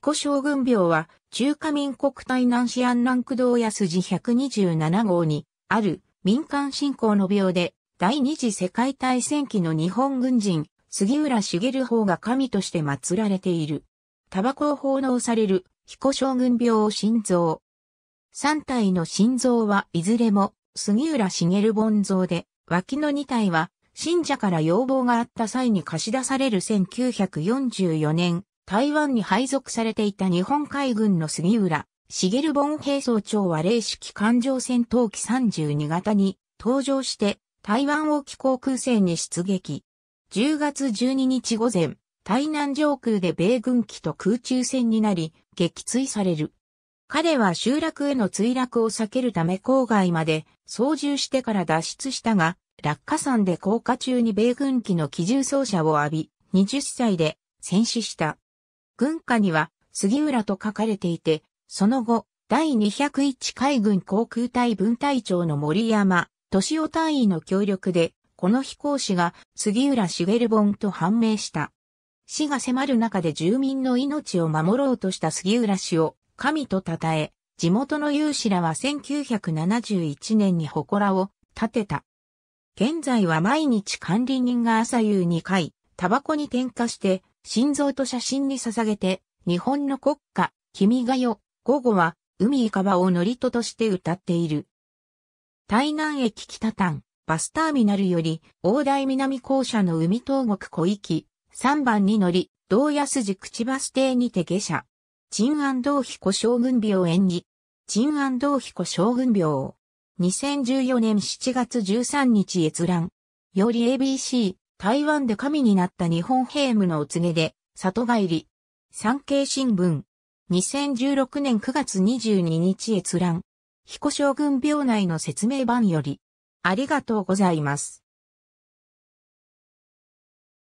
彦将軍廟は、中華民国台南市安南区道安寺127号に、ある民間信仰の廟で、第二次世界大戦期の日本軍人、杉浦茂法が神として祀られている。タバコを奉納される、彦将軍病を心臓。三体の心臓はいずれも、杉浦茂本像で、脇の二体は、信者から要望があった際に貸し出される1944年台湾に配属されていた日本海軍の杉浦、茂本兵総長は零式艦上戦闘機32型に登場して台湾沖航空戦に出撃。10月12日午前、台南上空で米軍機と空中戦になり、撃墜される。彼は集落への墜落を避けるため郊外まで操縦してから脱出したが、落下山で降下中に米軍機の機銃装射を浴び、20歳で戦死した。軍歌には杉浦と書かれていて、その後、第201海軍航空隊分隊長の森山、敏夫隊員の協力で、この飛行士が杉浦茂本と判明した。死が迫る中で住民の命を守ろうとした杉浦氏を神と称え、地元の有志らは1971年に祠を建てた。現在は毎日管理人が朝夕2回、タバコに点火して心臓と写真に捧げて、日本の国歌、君がよ、午後は、海いかばをり戸として歌っている。台南駅北端、バスターミナルより、大台南校舎の海東国小域、3番に乗り、道安寺口バス停にて下車。陳安道彦将軍病演技。陳安道彦将軍病。2014年7月13日閲覧。より ABC、台湾で神になった日本兵務のお告げで、里帰り。産経新聞。2016年9月22日閲覧。彦将軍病内の説明版より。ありがとうございます。